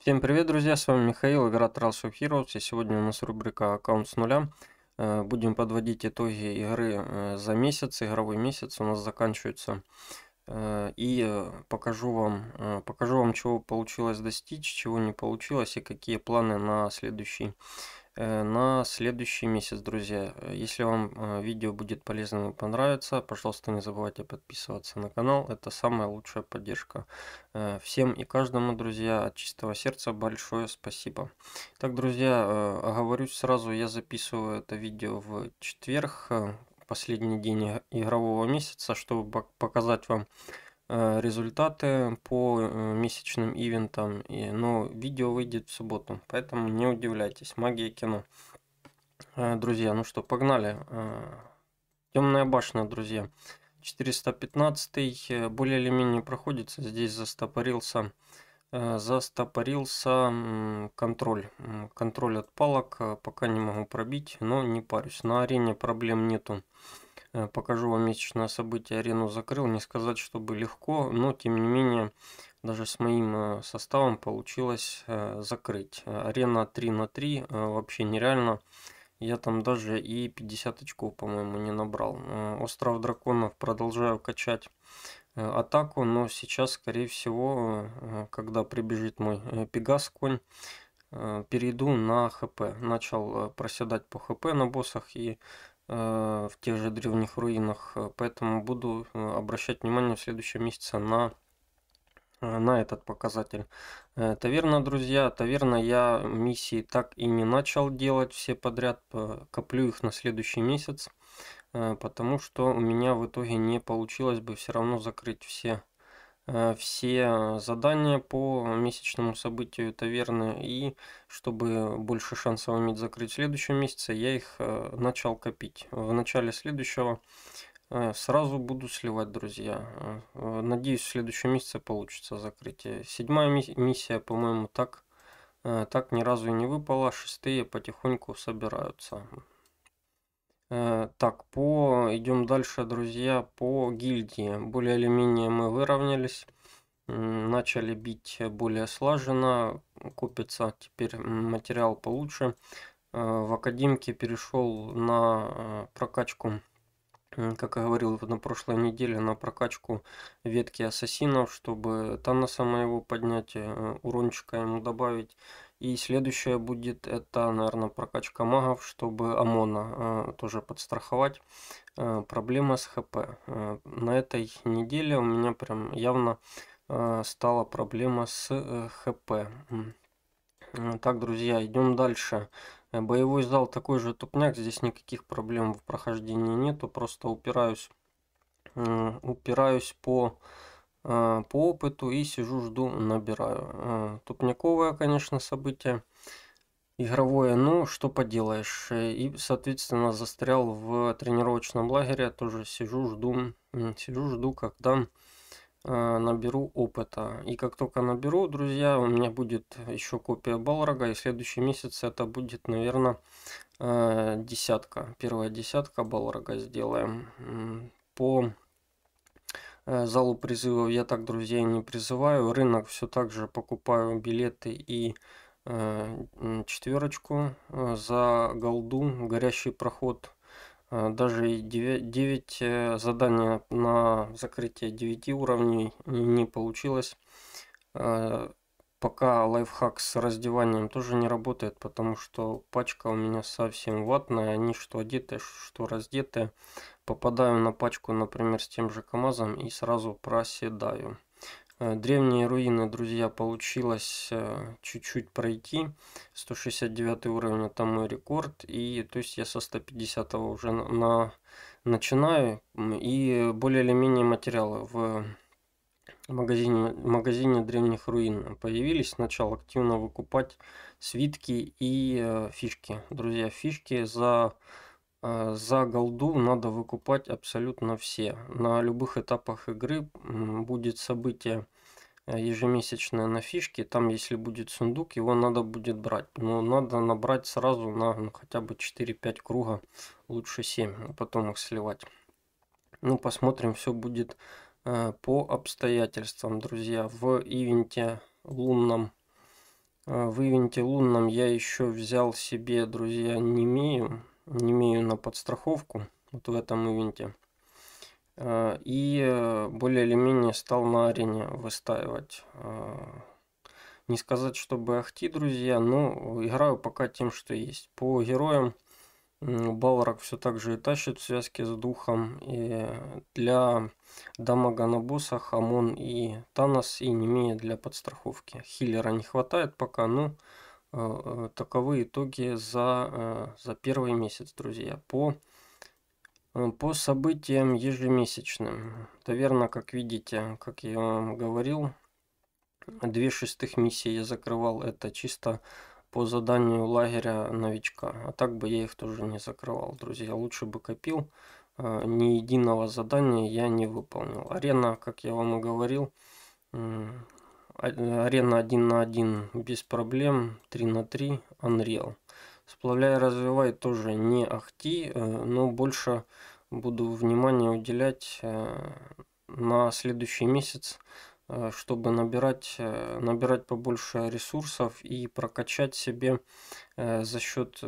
Всем привет, друзья, с вами Михаил, игра Trials of Heroes, и сегодня у нас рубрика «Аккаунт с нуля». Э, будем подводить итоги игры э, за месяц, игровой месяц у нас заканчивается. Э, и покажу вам, покажу вам, чего получилось достичь, чего не получилось, и какие планы на следующий Э, на следующий месяц, друзья. Э, если вам э, видео будет полезным и понравится, пожалуйста, не забывайте подписываться на канал. Это самая лучшая поддержка. Всем и каждому, друзья, от чистого сердца большое спасибо. Так, друзья, оговорюсь сразу, я записываю это видео в четверг, последний день игрового месяца, чтобы показать вам Э, результаты по э, месячным ивентам, и, но видео выйдет в субботу, поэтому не удивляйтесь, магия кино. Э, друзья, ну что, погнали. Темная башня, друзья. 415 более или менее проходится, здесь застопорился застопорился контроль. Контроль от палок пока не могу пробить, но не парюсь. На арене проблем нету. Э, покажу вам месячное событие. Арену закрыл. Не сказать, чтобы легко, но тем не менее, даже с моим э, составом получилось э, закрыть. Арена 3 на 3 вообще нереально. Я там даже и 50 очков, по-моему, не набрал. Остров драконов продолжаю качать атаку, но сейчас, скорее всего, когда прибежит мой пегас конь, перейду на хп. Начал проседать по хп на боссах и Э, в тех же древних руинах. Э, поэтому буду э, обращать внимание в следующем месяце на на этот показатель. Таверна, друзья, таверна я миссии так и не начал делать все подряд, коплю их на следующий месяц, потому что у меня в итоге не получилось бы все равно закрыть все Э, все э, задания по месячному событию таверны и чтобы больше шансов иметь закрыть в следующем месяце, я их э, начал копить. В начале следующего сразу буду сливать, друзья. Надеюсь, в следующем месяце получится закрытие. Седьмая миссия, по-моему, так, так ни разу и не выпала. Шестые потихоньку собираются. Э, так, по идем дальше, друзья, по гильдии. Более или менее мы выровнялись, начали бить более слаженно, купится теперь материал получше. Э, в академке перешел на э, прокачку, как я говорил на прошлой неделе, на прокачку ветки ассасинов, чтобы Таноса моего поднять, урончика ему добавить. И следующее будет, это, наверное, прокачка магов, чтобы ОМОНа э, тоже подстраховать. Э, проблема с ХП. Э, на этой неделе у меня прям явно э, стала проблема с э, ХП. Э, так, друзья, идем дальше. Э, боевой зал такой же тупняк, здесь никаких проблем в прохождении нету, просто упираюсь, э, упираюсь по Э, по опыту и сижу, жду, набираю. Э, тупниковое, конечно, событие игровое, но что поделаешь. Э, и, соответственно, застрял в тренировочном лагере, тоже сижу, жду, сижу, жду, когда наберу опыта. И как только наберу, друзья, у меня будет еще копия Балрога, и в следующий месяц это будет, наверное, десятка. Первая десятка Балрога сделаем по Э, залу призывов я так друзей не призываю. Рынок все так же покупаю билеты и э, четверочку э, за голду, горящий проход. Даже 9, 9 задания на закрытие 9 уровней не получилось. Пока лайфхак с раздеванием тоже не работает, потому что пачка у меня совсем ватная. Они что одетые, что раздетые, Попадаю на пачку, например, с тем же КАМАЗом и сразу проседаю. Э, Древние руины, друзья, получилось э, чуть-чуть пройти. 169 уровень, это мой рекорд. И то есть я со 150 уже на, начинаю. И более или менее материалы в магазине, магазине древних руин появились. Начал активно выкупать свитки и э, фишки. Друзья, фишки за, э, за голду надо выкупать абсолютно все. На любых этапах игры будет событие э, ежемесячное на фишке. Там, если будет сундук, его надо будет брать. Но надо набрать сразу на ну, хотя бы 4-5 круга, лучше 7, а потом их сливать. Ну, посмотрим, все будет Э, по обстоятельствам, друзья. В ивенте лунном, э, в ивенте лунном я еще взял себе, друзья, не имею, не имею на подстраховку, вот в этом ивенте. Э, и более или менее стал на арене выстаивать. Не сказать, чтобы ахти, друзья, но играю пока тем, что есть. По героям Балрак все так же и тащит связки с духом. И для дамага на босса Хамон и Танос и не менее для подстраховки. Хиллера не хватает пока, но э, э, таковы итоги за, э, за первый месяц, друзья. По, по событиям ежемесячным. Таверна, как видите, как я вам говорил, две шестых миссии я закрывал. Это чисто по заданию лагеря новичка. А так бы я их тоже не закрывал, друзья. Лучше бы копил. А, ни единого задания я не выполнил. Арена, как я вам и говорил, а, арена 1 на 1 без проблем, 3 на 3 Unreal. Сплавляй, развивай тоже не ахти, э, но больше буду внимание уделять э, на следующий месяц Э, чтобы набирать, э, набирать побольше ресурсов и прокачать себе э, за счет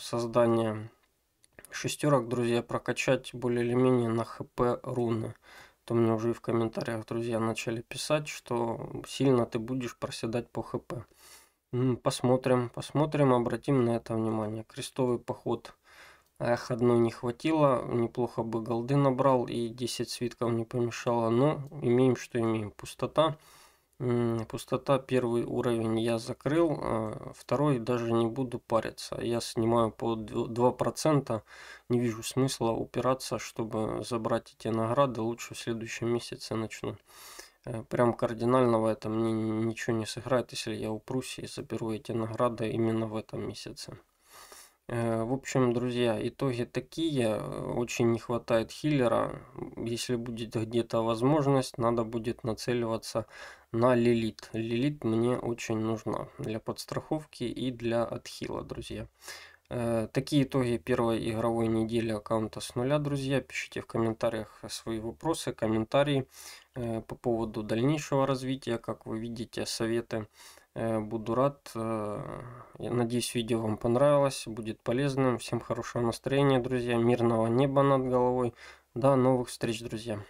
создания шестерок, друзья, прокачать более или менее на хп руны. То мне уже и в комментариях, друзья, начали писать, что сильно ты будешь проседать по хп. Посмотрим, посмотрим, обратим на это внимание. Крестовый поход Эх, а одной не хватило, неплохо бы голды набрал и 10 свитков не помешало, но имеем, что имеем. Пустота. Пустота первый уровень я закрыл, а второй даже не буду париться. Я снимаю по 2%, не вижу смысла упираться, чтобы забрать эти награды, лучше в следующем месяце начну. Э, прям кардинального это мне ничего не сыграет, если я упрусь и заберу эти награды именно в этом месяце. Э, в общем, друзья, итоги такие. Очень не хватает хиллера. Если будет где-то возможность, надо будет нацеливаться на лилит. Лилит мне очень нужна для подстраховки и для отхила, друзья. Э, такие итоги первой игровой недели аккаунта с нуля, друзья. Пишите в комментариях свои вопросы, комментарии э, по поводу дальнейшего развития, как вы видите, советы. Э, буду рад. Я надеюсь, видео вам понравилось, будет полезным. Всем хорошего настроения, друзья, мирного неба над головой. До новых встреч, друзья.